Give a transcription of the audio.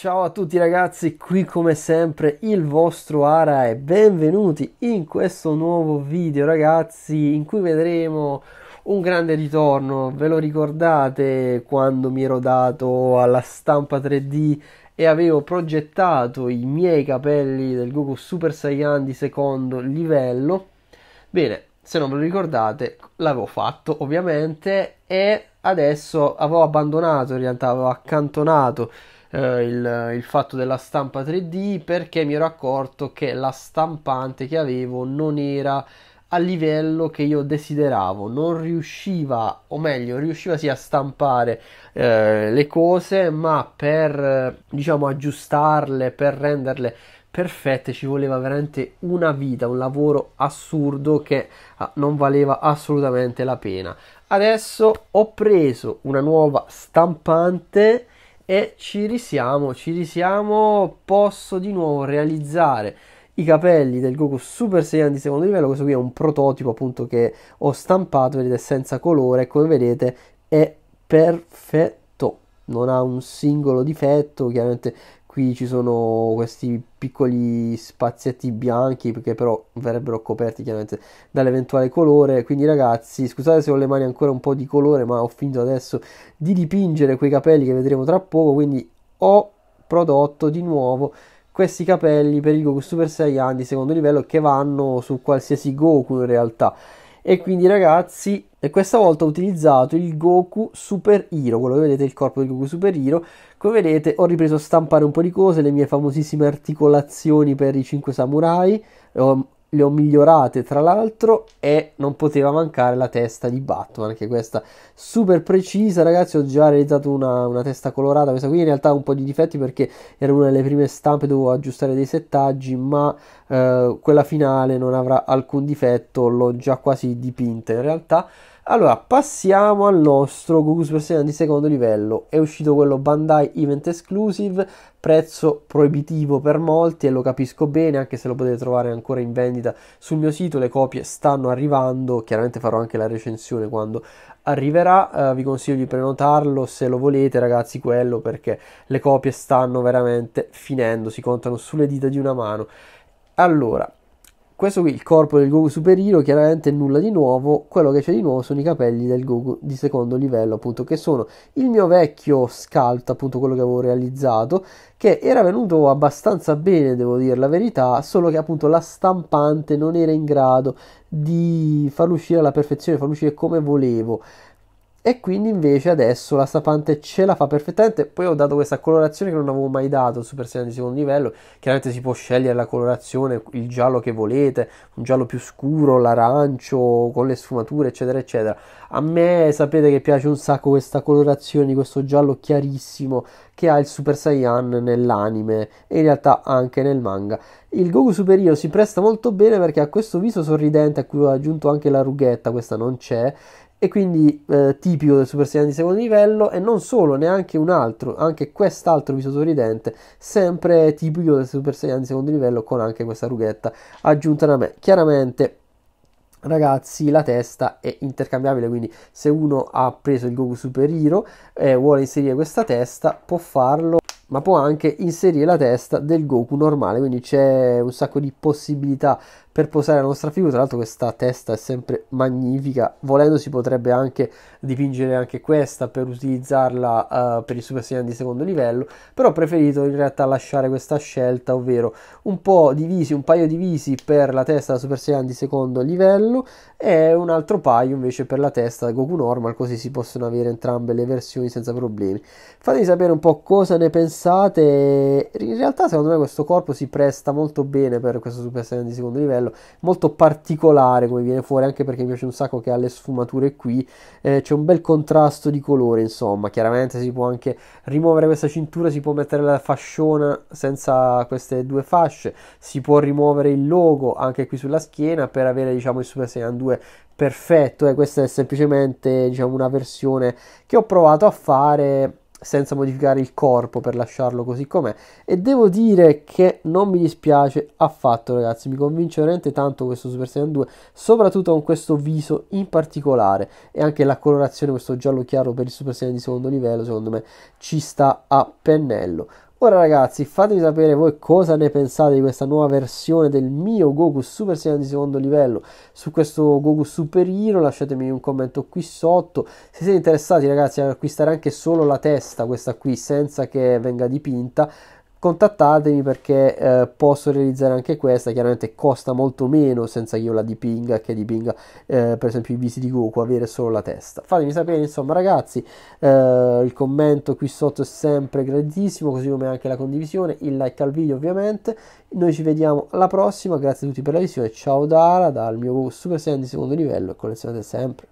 Ciao a tutti ragazzi, qui come sempre il vostro Ara e benvenuti in questo nuovo video ragazzi in cui vedremo un grande ritorno, ve lo ricordate quando mi ero dato alla stampa 3D e avevo progettato i miei capelli del Goku Super Saiyan di secondo livello? Bene, se non ve lo ricordate l'avevo fatto ovviamente e adesso avevo abbandonato, in realtà avevo accantonato eh, il, il, fatto della stampa 3D perché mi ero accorto che la stampante che avevo non era a livello che io desideravo, non riusciva, o meglio, riusciva sì a stampare eh, le cose, ma per eh, diciamo aggiustarle, per renderle perfette ci voleva veramente una vita, un lavoro assurdo che ah, non valeva assolutamente la pena. Adesso ho preso una nuova stampante e ci risiamo, ci risiamo, posso di nuovo realizzare i capelli del Goku Super Saiyan di secondo livello, questo qui è un prototipo appunto che ho stampato, vedete, senza colore, come vedete è perfetto, non ha un singolo difetto, chiaramente Qui ci sono questi piccoli spazietti bianchi che però verrebbero coperti chiaramente dall'eventuale colore. Quindi ragazzi, scusate se ho le mani ancora un po' di colore, ma ho finito adesso di dipingere quei capelli che vedremo tra poco. Quindi ho prodotto di nuovo questi capelli per il Goku Super Saiyan di secondo livello che vanno su qualsiasi Goku in realtà. E quindi ragazzi e questa volta ho utilizzato il Goku Super Hero, quello che vedete il corpo del Goku Super Hero. Come vedete ho ripreso a stampare un po' di cose, le mie famosissime articolazioni per i 5 samurai, ho, le ho migliorate tra l'altro e non poteva mancare la testa di Batman, anche questa super precisa ragazzi, ho già realizzato una, una testa colorata, questa qui in realtà ha un po' di difetti perché era una delle prime stampe, dovevo aggiustare dei settaggi, ma eh, quella finale non avrà alcun difetto, l'ho già quasi dipinta in realtà. Allora, passiamo al nostro Gugus Persena di secondo livello. È uscito quello Bandai Event Exclusive, prezzo proibitivo per molti e lo capisco bene, anche se lo potete trovare ancora in vendita sul mio sito, le copie stanno arrivando, chiaramente farò anche la recensione quando arriverà, uh, vi consiglio di prenotarlo se lo volete ragazzi quello perché le copie stanno veramente finendo, si contano sulle dita di una mano. Allora, questo qui, il corpo del Goku Hero, chiaramente nulla di nuovo, quello che c'è di nuovo sono i capelli del Goku di secondo livello, appunto, che sono il mio vecchio scalp, appunto quello che avevo realizzato, che era venuto abbastanza bene, devo dire la verità, solo che appunto la stampante non era in grado di farlo uscire alla perfezione, farlo uscire come volevo e quindi invece adesso la stampante ce la fa perfettamente poi ho dato questa colorazione che non avevo mai dato al Super Saiyan di secondo livello chiaramente si può scegliere la colorazione il giallo che volete un giallo più scuro l'arancio con le sfumature eccetera eccetera a me sapete che piace un sacco questa colorazione di questo giallo chiarissimo che ha il Super Saiyan nell'anime e in realtà anche nel manga il Goku Superio si presta molto bene perché ha questo viso sorridente a cui ho aggiunto anche la rughetta questa non c'è e quindi eh, tipico del Super Saiyan di secondo livello e non solo, neanche un altro, anche quest'altro viso sorridente, sempre tipico del Super Saiyan di secondo livello con anche questa rughetta aggiunta da me. Chiaramente ragazzi la testa è intercambiabile quindi se uno ha preso il Goku Super Hero e eh, vuole inserire questa testa può farlo ma può anche inserire la testa del Goku normale quindi c'è un sacco di possibilità per posare la nostra figura. Tra l'altro questa testa è sempre magnifica, volendo si potrebbe anche dipingere anche questa per utilizzarla uh, per il Super Saiyan di secondo livello, però ho preferito in realtà lasciare questa scelta, ovvero un po' di visi, un paio di visi per la testa da Super Saiyan di secondo livello e un altro paio invece per la testa da Goku normal, così si possono avere entrambe le versioni senza problemi. Fatemi sapere un po' cosa ne pensate. In realtà secondo me questo corpo si presta molto bene per questo Super Saiyan di secondo livello bello, molto particolare come viene fuori, anche perché mi piace un sacco che ha le sfumature qui, eh, c'è un bel contrasto di colore, insomma, chiaramente si può anche rimuovere questa cintura, si può mettere la fasciona senza queste due fasce, si può rimuovere il logo anche qui sulla schiena per avere diciamo il Super Saiyan 2 perfetto e eh, questa è semplicemente diciamo una versione che ho provato a fare senza modificare il corpo per lasciarlo così com'è e devo dire che non mi dispiace affatto ragazzi mi convince veramente tanto questo Super Saiyan 2 soprattutto con questo viso in particolare e anche la colorazione questo giallo chiaro per il Super Saiyan di secondo livello secondo me ci sta a pennello Ora ragazzi, fatemi sapere voi cosa ne pensate di questa nuova versione del mio Goku Super Saiyan di secondo livello. Su questo Goku Super Hero lasciatemi un commento qui sotto. Se siete interessati ragazzi ad acquistare anche solo la testa, questa qui, senza che venga dipinta, contattatemi perché eh, posso realizzare anche questa chiaramente costa molto meno senza che io la dipinga che dipinga eh, per esempio i visi di Goku avere solo la testa fatemi sapere insomma ragazzi eh, il commento qui sotto è sempre grandissimo così come anche la condivisione il like al video ovviamente noi ci vediamo alla prossima grazie a tutti per la visione ciao Dara dal mio super Sandy secondo livello e collezionate sempre